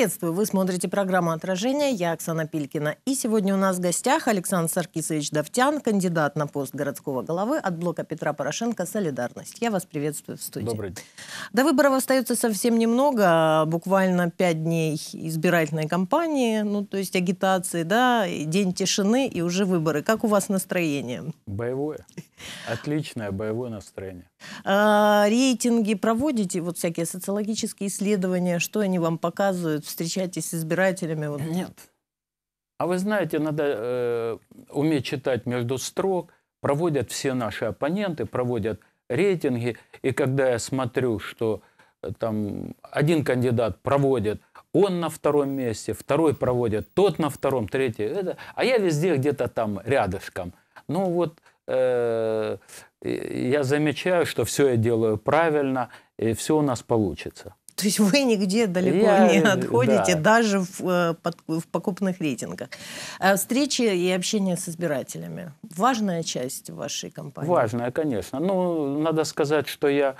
Приветствую, вы смотрите программу «Отражение», я Оксана Пилькина. И сегодня у нас в гостях Александр Саркисович Давтян, кандидат на пост городского головы от блока Петра Порошенко «Солидарность». Я вас приветствую в студии. Добрый день. До выборов остается совсем немного, а буквально пять дней избирательной кампании, ну то есть агитации, да, день тишины и уже выборы. Как у вас настроение? Боевое. Отличное боевое настроение. А, рейтинги проводите, вот всякие социологические исследования, что они вам показывают? встречаетесь с избирателями? Вот. Нет. А вы знаете, надо э, уметь читать между строк. Проводят все наши оппоненты, проводят рейтинги. И когда я смотрю, что э, там один кандидат проводит, он на втором месте, второй проводит, тот на втором, третий, это, а я везде где-то там рядышком. Ну вот э, я замечаю, что все я делаю правильно, и все у нас получится. То есть вы нигде далеко Я, не э, отходите, да. даже в, э, в покупных рейтингах. Э, встречи и общение с избирателями. Важная часть вашей компании? Важная, конечно. Ну, надо сказать, что я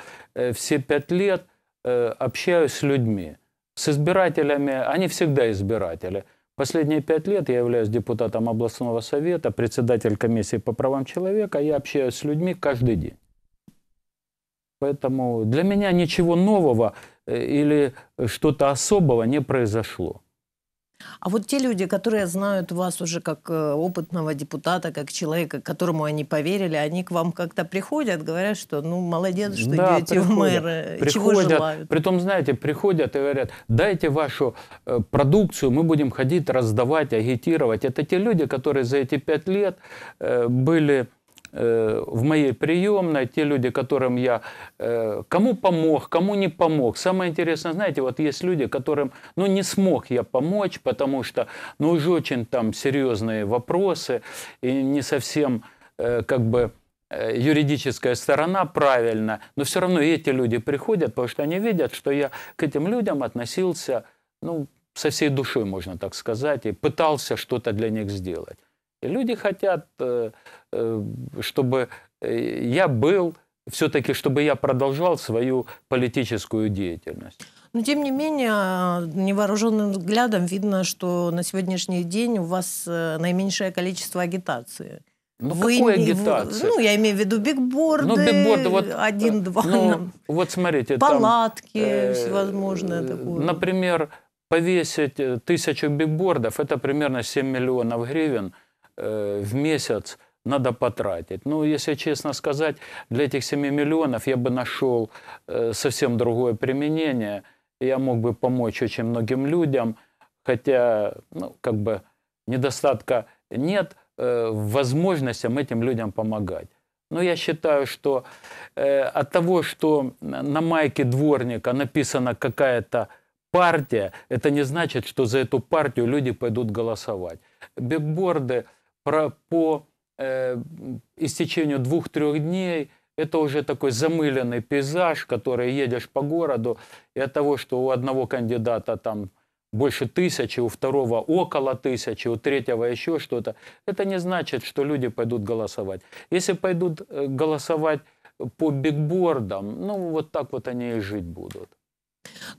все пять лет общаюсь с людьми. С избирателями, они всегда избиратели. Последние пять лет я являюсь депутатом областного совета, председатель комиссии по правам человека. Я общаюсь с людьми каждый день. Поэтому для меня ничего нового. Э, или что-то особого не произошло. А вот те люди, которые знают вас уже как э, опытного депутата, как человека, которому они поверили, они к вам как-то приходят, говорят, что ну молодец, что да, идете приходят, в мэры, э, приходят, чего желают. Притом, знаете, приходят и говорят, дайте вашу продукцию, мы будем ходить раздавать, агитировать. Это те люди, которые за эти пять лет были Э, в моей приемной, те люди, которым я, э, кому помог, кому не помог. Самое интересное, знаете, вот есть люди, которым, ну, не смог я помочь, потому что, ну, уже очень там серьезные вопросы, и не совсем, э, как бы, юридическая сторона правильно, но все равно эти люди приходят, потому что они видят, что я к этим людям относился, ну, со всей душой, можно так сказать, и пытался что-то для них сделать. Люди хотят, э, э, чтобы э, я был, все-таки, чтобы я продолжал свою политическую деятельность. Но, тем не менее, невооруженным взглядом видно, что на сегодняшний день у вас наименьшее количество агитации. Ну, Вы, какой агитации? Ну, я имею в виду бигборды, ну, бигборды вот, один-два, ну, ну, вот смотрите, палатки там, всевозможное э, такое. Например, повесить тысячу бигбордов – это примерно 7 миллионов гривен – э, в месяц надо потратить. Ну, если честно сказать, для этих 7 миллионов я бы нашел э, совсем другое применение. Я мог бы помочь очень многим людям, хотя, ну, как бы недостатка нет э, возможностям этим людям помогать. Но я считаю, что э, от того, что на майке дворника написана какая-то партия, это не значит, что за эту партию люди пойдут голосовать. Бигборды – по э, истечению двух-трех дней это уже такой замыленный пейзаж, который едешь по городу, и от того, что у одного кандидата там больше тысячи, у второго около тысячи, у третьего еще что-то, это не значит, что люди пойдут голосовать. Если пойдут э, голосовать по бигбордам, ну вот так вот они и жить будут.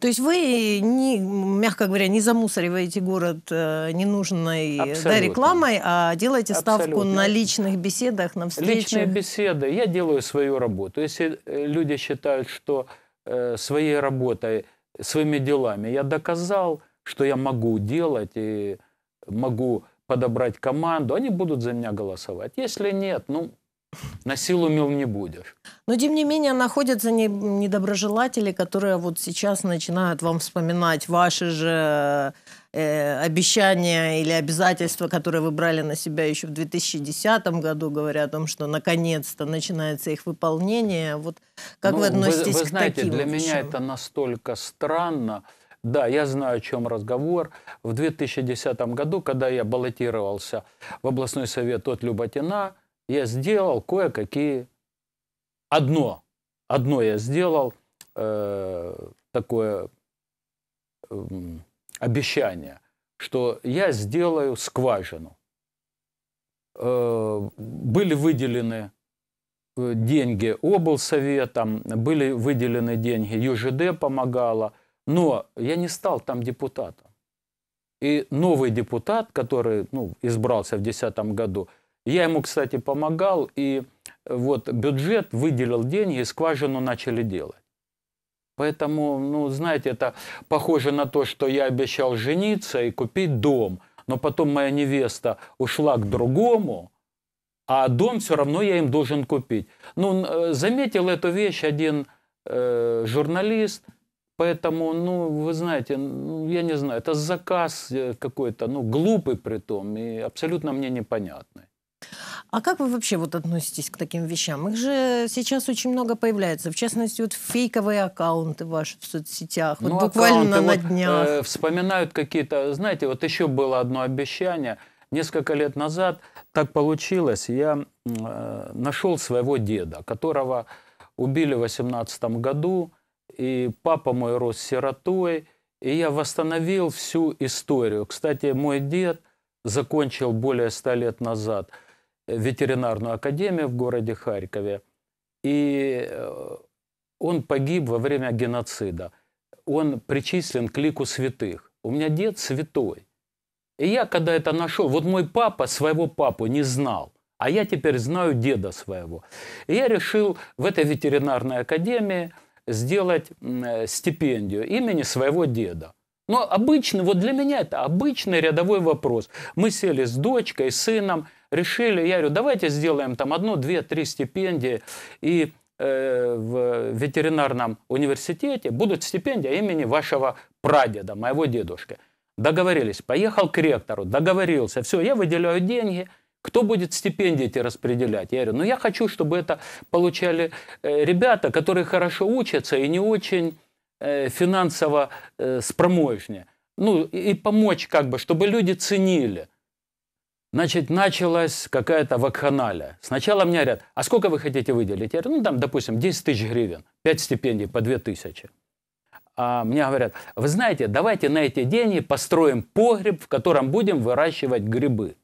То есть вы, не, мягко говоря, не замусориваете город э, ненужной э, да, рекламой, а делаете ставку Абсолютно. на личных беседах, на встречах. Личные беседы. Я делаю свою работу. Если э, люди считают, что своей работой, своими делами я доказал, что я могу делать и могу подобрать команду, они будут за меня голосовать. Если нет, ну, насилу мил не будешь. Но, тем не менее, находятся не, недоброжелатели, которые вот сейчас начинают вам вспоминать ваши же э, обещания или обязательства, которые вы брали на себя еще в 2010 году, говоря о том, что наконец-то начинается их выполнение. Вот как ну, вы относитесь вы, вы знаете, к таким? Для меня это настолько странно. Да, я знаю, о чем разговор. В 2010 году, когда я баллотировался в областной совет от Люботина, я сделал кое-какие... Одно, одно я сделал э, такое э, обещание, что я сделаю скважину. Э, были выделены э, деньги облсоветом, были выделены деньги, ЮЖД помогала, но я не стал там депутатом. И новый депутат, который ну, избрался в 2010 году, я ему, кстати, помогал, и э, вот бюджет выделил деньги, и скважину начали делать. Поэтому, ну, знаете, это похоже на то, что я обещал жениться и купить дом, но потом моя невеста ушла к другому, а дом все равно я им должен купить. Ну, э, заметил эту вещь один э, журналист, поэтому, ну, вы знаете, ну, я не знаю, это заказ э, какой-то, ну, глупый при том и абсолютно мне непонятный. А как вы вообще вот относитесь к таким вещам? Их же сейчас очень много появляется. В частности, вот фейковые аккаунты ваши в соцсетях. Вот ну, буквально на вот, днях. Э, вспоминают какие-то... Знаете, вот еще было одно обещание. Несколько лет назад так получилось. Я э, нашел своего деда, которого убили в 18 году. И папа мой рос сиротой. И я восстановил всю историю. Кстати, мой дед закончил более ста лет назад – ветеринарную академию в городе Харькове. И э, он погиб во время геноцида. Он причислен к лику святых. У меня дед святой. И я, когда это нашел, вот мой папа своего папу не знал, а я теперь знаю деда своего. И я решил в этой ветеринарной академии сделать э, стипендию имени своего деда. Но обычный, вот для меня это обычный рядовой вопрос. Мы сели с дочкой, с сыном – решили, я говорю, давайте сделаем там одну, две, три стипендии, и э, в ветеринарном университете будут стипендия имени вашего прадеда, моего дедушки. Договорились, поехал к ректору, договорился, все, я выделяю деньги, кто будет стипендии эти распределять? Я говорю, ну я хочу, чтобы это получали э, ребята, которые хорошо учатся и не очень э, финансово спромоежнее. Ну и помочь как бы, чтобы люди ценили. Значит, началась какая-то вакханалия. Сначала мне говорят, а сколько вы хотите выделить? Я говорю, ну, там, допустим, 10 тысяч гривен, 5 стипендий по 2 тысячи. А мне говорят, вы знаете, давайте на эти деньги построим погреб, в котором будем выращивать грибы.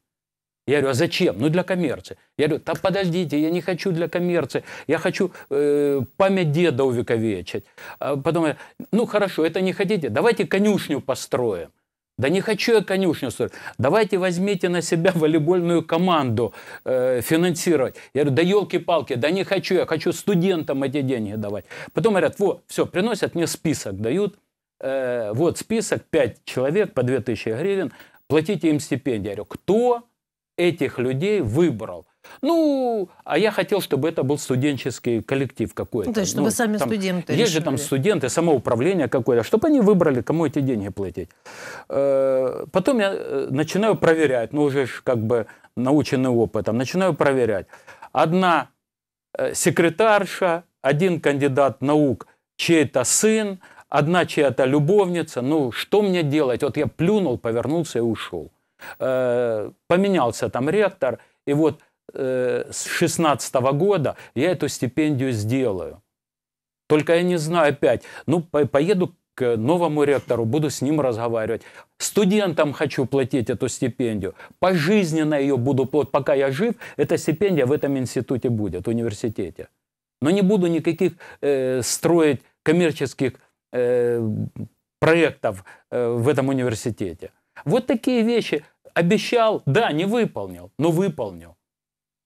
Я говорю, а зачем? Ну, для коммерции. Я говорю, да подождите, я не хочу для коммерции, я хочу э, память деда увековечить. А потом, ну, хорошо, это не хотите, давайте конюшню построим. Да не хочу я конюшню строить. Давайте возьмите на себя волейбольную команду э, финансировать. Я говорю, да елки-палки, да не хочу, я хочу студентам эти деньги давать. Потом говорят, вот, все, приносят мне список, дают, э, вот список, 5 человек по 2000 гривен, платите им стипендию. Я говорю, кто этих людей выбрал? Ну, а я хотел, чтобы это был студенческий коллектив какой-то. Ну, то есть, чтобы ну, сами там, студенты Есть решили. же там студенты, самоуправление какое-то, чтобы они выбрали, кому эти деньги платить. Э, потом я э, начинаю проверять, ну, уже как бы наученный опытом, начинаю проверять. Одна э, секретарша, один кандидат наук, чей-то сын, одна чья-то любовница. Ну, что мне делать? Вот я плюнул, повернулся и ушел. Поменялся там ректор, и вот Э, с 16 года я эту стипендию сделаю. Только я не знаю опять. Ну, поеду к новому ректору, буду с ним разговаривать. Студентам хочу платить эту стипендию. Пожизненно ее буду, вот пока я жив, эта стипендия в этом институте будет, в университете. Но не буду никаких э, строить коммерческих э, проектов э, в этом университете. Вот такие вещи. Обещал, да, не выполнил, но выполнил.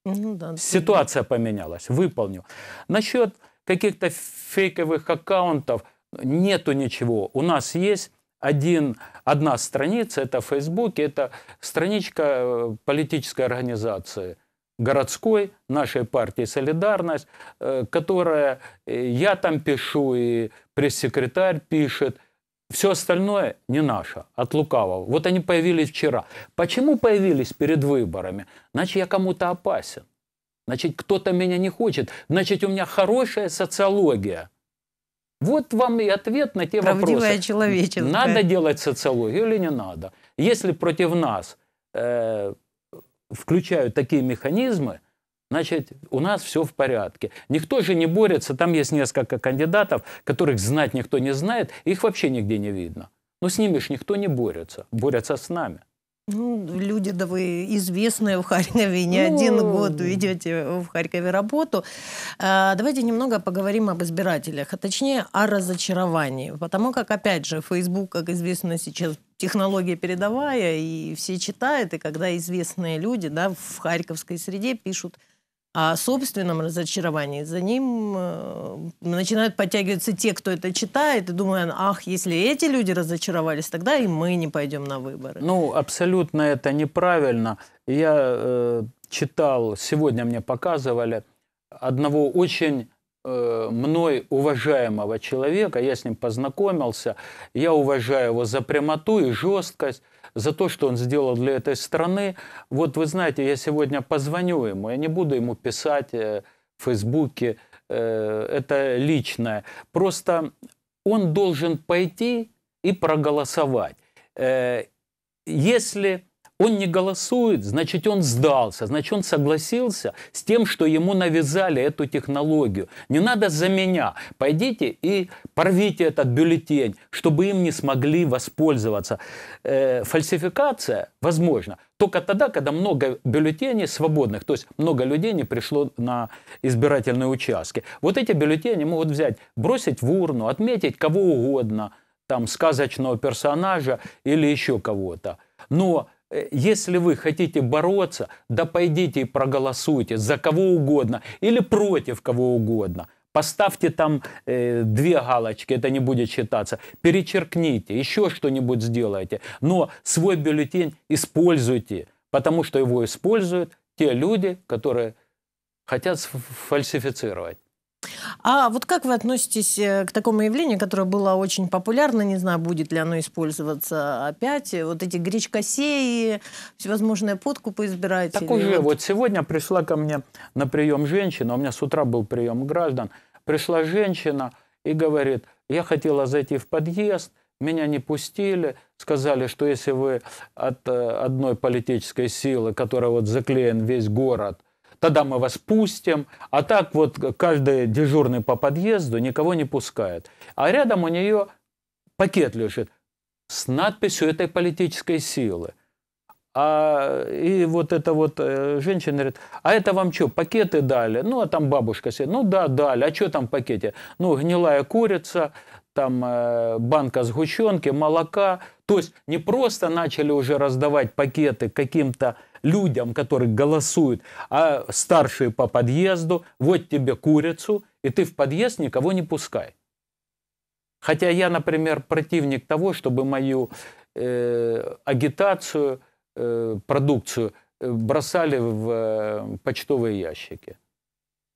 Ну Ситуация поменялась, выполнил. Насчет каких-то фейковых аккаунтов нету ничего. У нас есть один, одна страница, это в Фейсбуке, это страничка э, политической организации городской нашей партии «Солидарность», э, которая э, я там пишу, и пресс-секретарь пишет – все остальное не наше, от лукавого. Вот они появились вчера. Почему появились перед выборами? Значит, я кому-то опасен. Значит, кто-то меня не хочет. Значит, у меня хорошая социология. Вот вам и ответ на те Правдивая вопросы. Надо делать социологию или не надо? Если против нас э, включают такие механизмы, Значит, у нас все в порядке. Никто же не борется, там есть несколько кандидатов, которых знать никто не знает, их вообще нигде не видно. Но с ними же никто не борется, борются с нами. Ну, люди, да вы известные в Харькове, не ну... один год ведете в Харькове работу. А, давайте немного поговорим об избирателях, а точнее о разочаровании. Потому как, опять же, Facebook, как известно сейчас, технология передовая, и все читают, и когда известные люди да, в харьковской среде пишут о собственном разочаровании. За ним э, начинают подтягиваться те, кто это читает, и думают, ах, если эти люди разочаровались, тогда и мы не пойдем на выборы. Ну, абсолютно это неправильно. Я э, читал, сегодня мне показывали, одного очень э, мной уважаемого человека, я с ним познакомился, я уважаю его за прямоту и жесткость, за то, что он сделал для этой страны. Вот вы знаете, я сегодня позвоню ему, я не буду ему писать э, в Фейсбуке, э, это личное. Просто он должен пойти и проголосовать. Э, если он не голосует, значит, он сдался, значит, он согласился с тем, что ему навязали эту технологию. Не надо за меня. Пойдите и порвите этот бюллетень, чтобы им не смогли воспользоваться. Э, фальсификация возможна только тогда, когда много бюллетеней свободных, то есть много людей не пришло на избирательные участки. Вот эти бюллетени могут взять, бросить в урну, отметить кого угодно, там, сказочного персонажа или еще кого-то. Но если вы хотите бороться, да пойдите и проголосуйте за кого угодно или против кого угодно. Поставьте там э, две галочки, это не будет считаться. Перечеркните, еще что-нибудь сделайте. Но свой бюллетень используйте, потому что его используют те люди, которые хотят фальсифицировать. А вот как вы относитесь э, к такому явлению, которое было очень популярно, не знаю, будет ли оно использоваться опять, э, вот эти гречкосеи, всевозможные подкупы избирателей? Так уже, вот сегодня пришла ко мне на прием женщина, у меня с утра был прием граждан, пришла женщина и говорит, я хотела зайти в подъезд, меня не пустили, сказали, что если вы от э, одной политической силы, которая вот заклеен весь город – тогда мы вас пустим. А так вот каждый дежурный по подъезду никого не пускает. А рядом у нее пакет лежит с надписью этой политической силы. А и вот эта вот э, женщина говорит, а это вам что, пакеты дали? Ну, а там бабушка сидит, ну да, дали, а что там в пакете? Ну, гнилая курица, там э, банка сгущенки, молока. То есть не просто начали уже раздавать пакеты каким-то людям, которые голосуют, а старшие по подъезду, вот тебе курицу, и ты в подъезд никого не пускай. Хотя я, например, противник того, чтобы мою э, агитацию, э, продукцию э, бросали в э, почтовые ящики.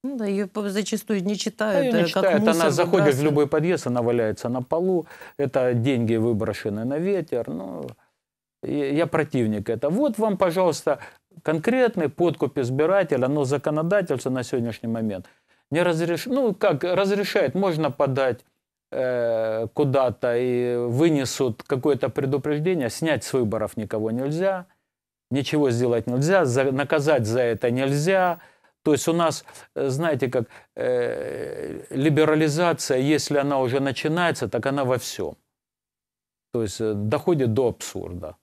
Ну, да, ее зачастую не читают. Да, не э, читают. Как она заходит в любой подъезд, она валяется на полу. Это деньги выброшены на ветер. Ну, но я противник этого. Вот вам, пожалуйста, конкретный подкуп избирателя, но законодательство на сегодняшний момент не разрешает. Ну, как разрешает, можно подать э, куда-то и вынесут какое-то предупреждение, снять с выборов никого нельзя, ничего сделать нельзя, за, наказать за это нельзя. То есть у нас, э, знаете, как э, либерализация, если она уже начинается, так она во всем. То есть э, доходит до абсурда.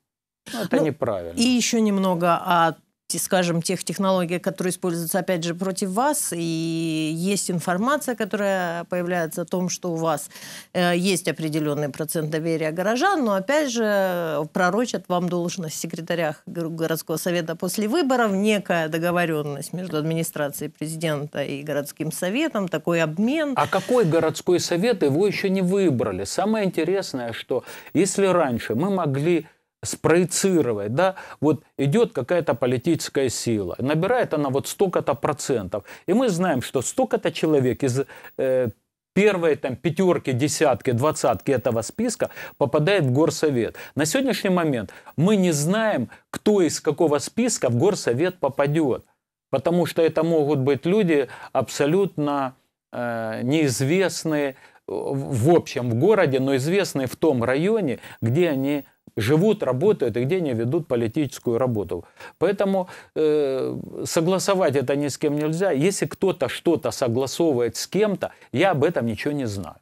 Ну, это ну, неправильно. И еще немного о скажем, тех технологиях, которые используются, опять же, против вас, и есть информация, которая появляется о том, что у вас э, есть определенный процент доверия горожан, но, опять же, пророчат вам должность секретаря городского совета после выборов, некая договоренность между администрацией президента и городским советом, такой обмен. А какой городской совет, его еще не выбрали. Самое интересное, что если раньше мы могли спроецировать, да, вот идет какая-то политическая сила, набирает она вот столько-то процентов, и мы знаем, что столько-то человек из э, первой там пятерки, десятки, двадцатки этого списка попадает в горсовет. На сегодняшний момент мы не знаем, кто из какого списка в горсовет попадет, потому что это могут быть люди абсолютно э, неизвестные, в общем в городе, но известны в том районе, где они живут, работают и где они ведут политическую работу. Поэтому э, согласовать это ни с кем нельзя. Если кто-то что-то согласовывает с кем-то, я об этом ничего не знаю.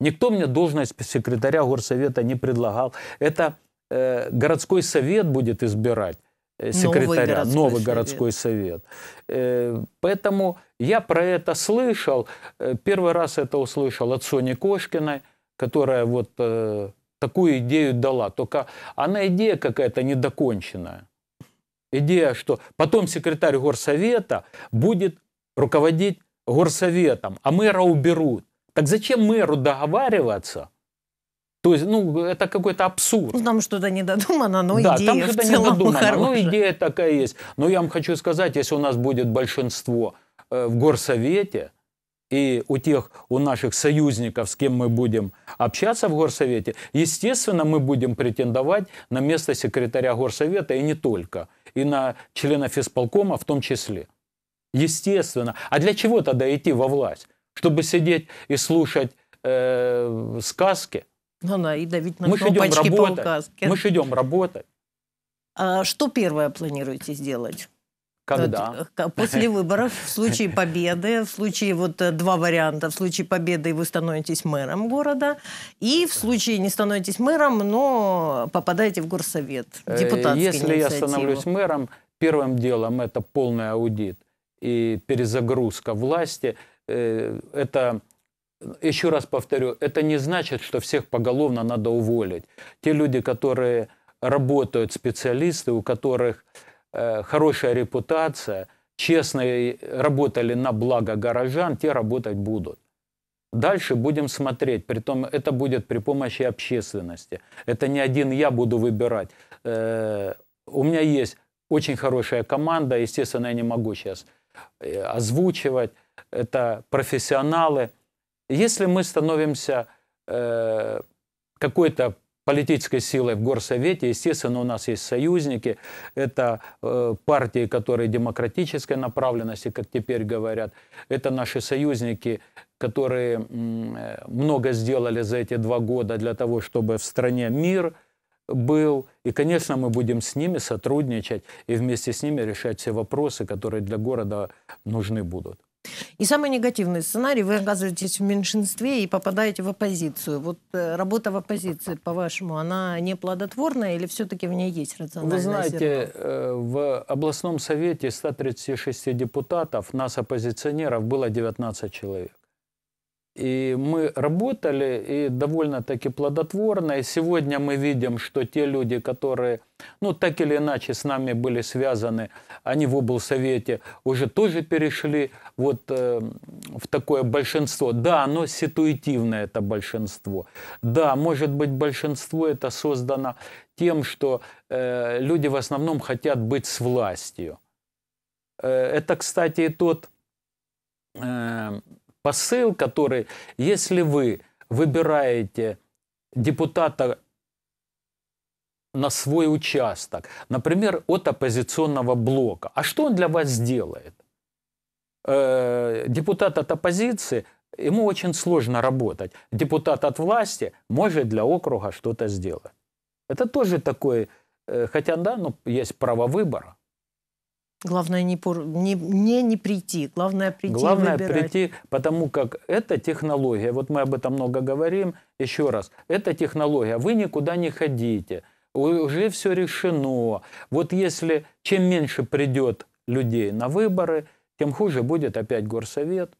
Никто мне должность секретаря горсовета не предлагал. Это э, городской совет будет избирать Э, секретаря, новый городской, новый городской совет. совет. Э, поэтому я про это слышал. Э, первый раз это услышал от Сони Кошкиной, которая вот такую идею дала. Только она идея какая-то недоконченная. Идея, что потом секретарь горсовета будет руководить горсоветом, а мэра уберут. Так зачем мэру договариваться – то есть, ну, это какой-то абсурд. Ну, там что-то не додумано, но да, идея там что-то не додумано, хорошая. но идея такая есть. Но я вам хочу сказать, если у нас будет большинство э, в Горсовете, и у тех, у наших союзников, с кем мы будем общаться в Горсовете, естественно, мы будем претендовать на место секретаря Горсовета и не только, и на члена физполкома в том числе. Естественно. А для чего тогда идти во власть? Чтобы сидеть и слушать э, сказки? Ну да, и давить на мы кнопочки по указке. Мы же идем работать. А что первое планируете сделать? Когда? Э, после выборов, в случае победы, в случае вот э, два варианта. В случае победы вы становитесь мэром города, и в случае не становитесь мэром, но попадаете в горсовет, э, депутатский Если я становлюсь мэром, первым делом это полный аудит и перезагрузка власти. Это еще раз повторю, это не значит, что всех поголовно надо уволить. Те люди, которые работают, специалисты, у которых э, хорошая репутация, честные, работали на благо горожан, те работать будут. Дальше будем смотреть, притом это будет при помощи общественности. Это не один я буду выбирать. Э, у меня есть очень хорошая команда, естественно, я не могу сейчас э, озвучивать. Это профессионалы – если мы становимся э, какой-то политической силой в Горсовете, естественно, у нас есть союзники, это э, партии, которые демократической направленности, как теперь говорят, это наши союзники, которые э, много сделали за эти два года для того, чтобы в стране мир был, и, конечно, мы будем с ними сотрудничать и вместе с ними решать все вопросы, которые для города нужны будут. И самый негативный сценарий, вы оказываетесь в меньшинстве и попадаете в оппозицию. Вот э, работа в оппозиции, по-вашему, она не плодотворная или все-таки в ней есть рациональное Вы знаете, зерно? Э, в областном совете 136 депутатов, нас, оппозиционеров, было 19 человек. И мы работали и довольно-таки плодотворно. И сегодня мы видим, что те люди, которые, ну, так или иначе с нами были связаны, они в облсовете уже тоже перешли вот э, в такое большинство. Да, оно ситуативное, это большинство. Да, может быть, большинство это создано тем, что э, люди в основном хотят быть с властью. Э, это, кстати, и тот э, посыл, который, если вы выбираете депутата на свой участок, например, от оппозиционного блока, а что он для вас сделает? Э, депутат от оппозиции ему очень сложно работать. Депутат от власти может для округа что-то сделать. Это тоже такой, э, хотя да, но есть право выбора. Главное не, пор... не, не, не прийти, главное прийти Главное выбирать. прийти, потому как это технология, вот мы об этом много говорим, еще раз, это технология, вы никуда не ходите, уже все решено. Вот если чем меньше придет людей на выборы, тем хуже будет опять горсовет.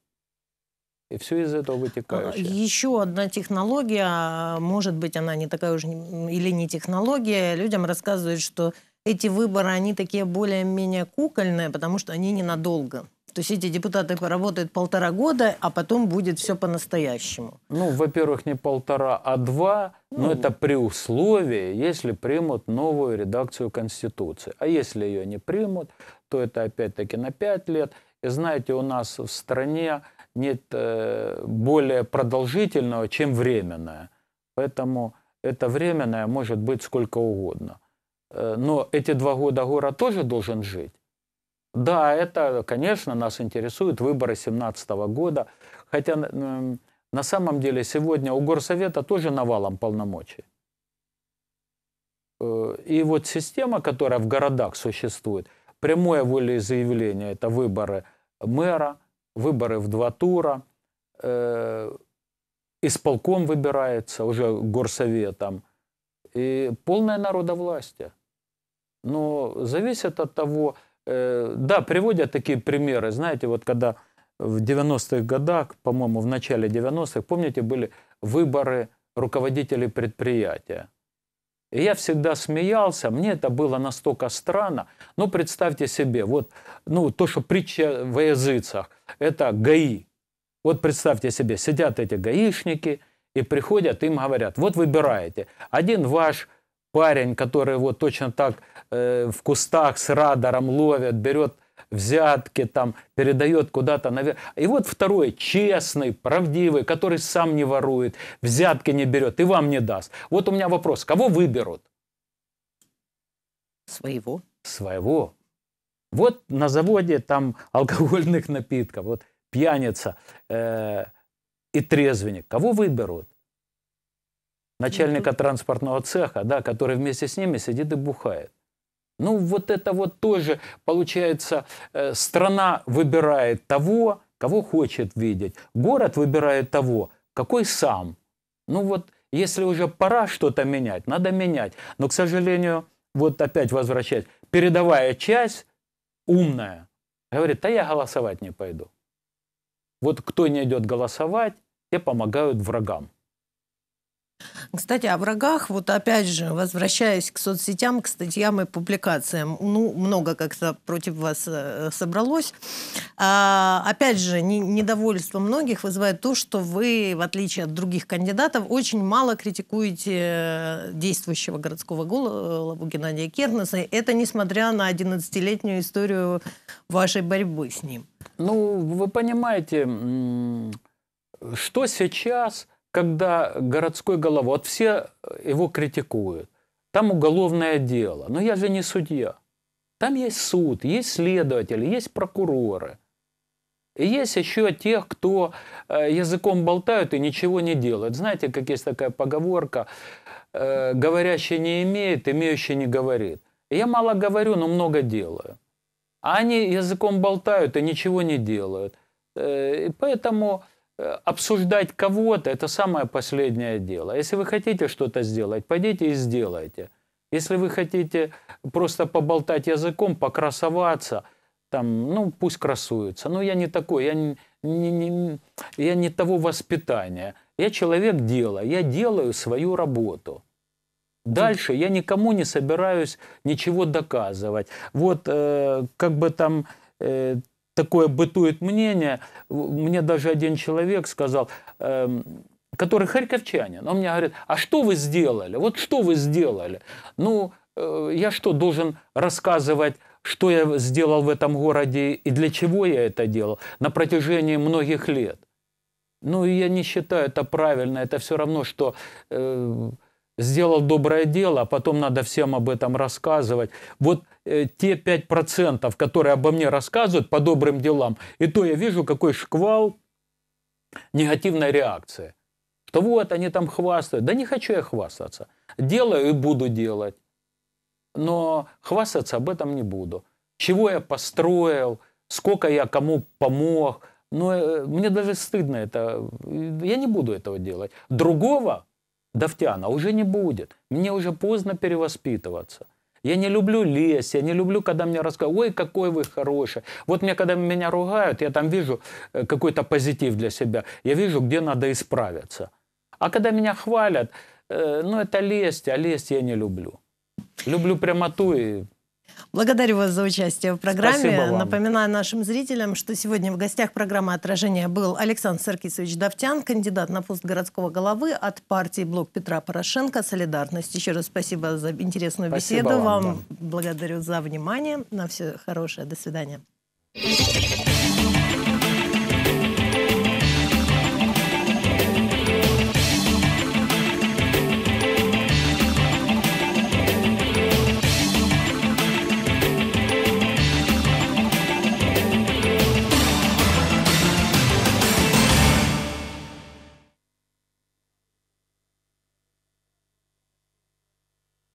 И все из этого вытекающее. А, еще одна технология, может быть, она не такая уж, или не технология, людям рассказывают, что эти выборы, они такие более-менее кукольные, потому что они ненадолго. То есть эти депутаты работают полтора года, а потом будет все по-настоящему. Ну, во-первых, не полтора, а два. Ну, но ну. это при условии, если примут новую редакцию Конституции. А если ее не примут, то это опять-таки на пять лет. И знаете, у нас в стране нет э, более продолжительного, чем временное. Поэтому это временное может быть сколько угодно. Э, но эти два года город тоже должен жить. Да, это, конечно, нас интересует выборы 2017 года. Хотя на самом деле сегодня у Горсовета тоже навалом полномочий. Э, и вот система, которая в городах существует, прямое волеизъявление – это выборы мэра, выборы в два тура, э, исполком выбирается уже горсоветом, и полное народовластие. Но зависит от того, э, да, приводят такие примеры, знаете, вот когда в 90-х годах, по-моему, в начале 90-х, помните, были выборы руководителей предприятия. И я всегда смеялся, мне это было настолько странно. Ну, представьте себе, вот ну, то, что притча в языцах, это ГАИ. Вот представьте себе, сидят эти гаишники и приходят, им говорят, вот выбираете, один ваш – парень, который вот точно так э, в кустах с радаром ловит, берет взятки, там, передает куда-то наверх. И вот второй, честный, правдивый, который сам не ворует, взятки не берет и вам не даст. Вот у меня вопрос, кого выберут? Своего. Своего. Вот на заводе там алкогольных напитков, вот пьяница э, и трезвенник, кого выберут? начальника транспортного цеха, да, который вместе с ними сидит и бухает. Ну, вот это вот тоже, получается, э, страна выбирает того, кого хочет видеть. Город выбирает того, какой сам. Ну, вот если уже пора что-то менять, надо менять. Но, к сожалению, вот опять возвращаясь, передовая часть умная говорит, да я голосовать не пойду. Вот кто не идет голосовать, те помогают врагам. Кстати, о врагах, вот опять же, возвращаясь к соцсетям, к статьям и публикациям, ну, много как-то против вас э, собралось. А, опять же, не, недовольство многих вызывает то, что вы, в отличие от других кандидатов, очень мало критикуете э, действующего городского голову Геннадия Кернеса. Это несмотря на 11-летнюю историю вашей борьбы с ним. Ну, вы понимаете, что сейчас когда городской голова, вот все э, его критикуют, там уголовное дело, но я же не судья. Там есть суд, есть следователи, есть прокуроры. И есть еще тех, кто э, языком болтают и ничего не делают. Знаете, как есть такая поговорка, э, говорящий не имеет, имеющий не говорит. Я мало говорю, но много делаю. А они языком болтают и ничего не делают. И поэтому Э, обсуждать кого-то – это самое последнее дело. Если вы хотите что-то сделать, пойдите и сделайте. Если вы хотите просто поболтать языком, покрасоваться, там, ну, пусть красуются. Но я не такой, я не, не, не, я не того воспитания. Я человек дела, я делаю свою работу. Дальше я никому не собираюсь ничего доказывать. Вот э, как бы там э, такое бытует мнение. Мне даже один человек сказал, эм, который харьковчанин, он мне говорит, а что вы сделали? Вот что вы сделали? Ну, э, я что, должен рассказывать что я сделал в этом городе и для чего я это делал на протяжении многих лет. Ну, я не считаю это правильно. Это все равно, что э, сделал доброе дело, а потом надо всем об этом рассказывать. Вот Э, те 5%, которые обо мне рассказывают по добрым делам, и то я вижу, какой шквал негативной реакции. Что вот, они там хвастают. Да не хочу я хвастаться. Делаю и буду делать. Но хвастаться об этом не буду. Чего я построил, сколько я кому помог. Но ну, э, мне даже стыдно это. Я не буду этого делать. Другого Давтяна уже не будет. Мне уже поздно перевоспитываться. Я не люблю лезть, я не люблю, когда мне рассказывают, ой, какой вы хороший. Вот мне, когда меня ругают, я там вижу э, какой-то позитив для себя, я вижу, где надо исправиться. А когда меня хвалят, э, ну это лезть, а лезть я не люблю. Люблю прямоту и Благодарю вас за участие в программе. Напоминаю нашим зрителям, что сегодня в гостях программы «Отражение» был Александр Саркисович Давтян, кандидат на пост городского головы от партии «Блок Петра Порошенко. Солидарность». Еще раз спасибо за интересную спасибо беседу. Вам, вам да. благодарю за внимание. На все хорошее. До свидания.